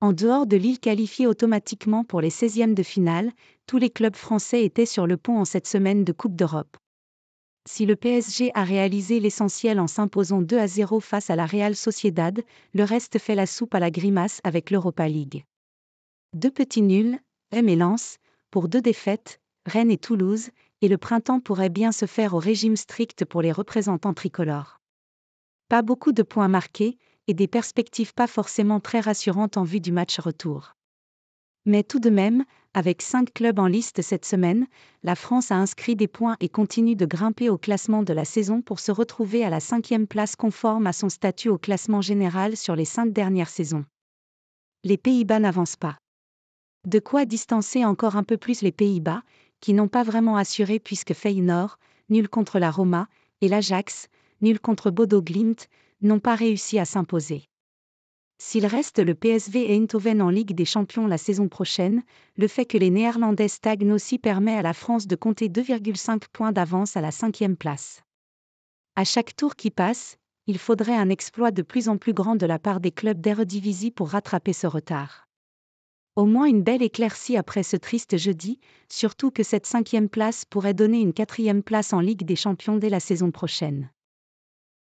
En dehors de Lille qualifiée automatiquement pour les 16e de finale, tous les clubs français étaient sur le pont en cette semaine de Coupe d'Europe. Si le PSG a réalisé l'essentiel en s'imposant 2 à 0 face à la Real Sociedad, le reste fait la soupe à la grimace avec l'Europa League. Deux petits nuls, M et Lens, pour deux défaites, Rennes et Toulouse, et le printemps pourrait bien se faire au régime strict pour les représentants tricolores. Pas beaucoup de points marqués, et des perspectives pas forcément très rassurantes en vue du match retour. Mais tout de même, avec cinq clubs en liste cette semaine, la France a inscrit des points et continue de grimper au classement de la saison pour se retrouver à la cinquième place conforme à son statut au classement général sur les cinq dernières saisons. Les Pays-Bas n'avancent pas. De quoi distancer encore un peu plus les Pays-Bas, qui n'ont pas vraiment assuré puisque Feyenoord, nul contre la Roma, et l'Ajax, nul contre Bodo Glimt, n'ont pas réussi à s'imposer. S'il reste le PSV et Eindhoven en Ligue des Champions la saison prochaine, le fait que les Néerlandais stagnent aussi permet à la France de compter 2,5 points d'avance à la cinquième place. À chaque tour qui passe, il faudrait un exploit de plus en plus grand de la part des clubs d'Eredivisie pour rattraper ce retard au moins une belle éclaircie après ce triste jeudi, surtout que cette cinquième place pourrait donner une quatrième place en Ligue des Champions dès la saison prochaine.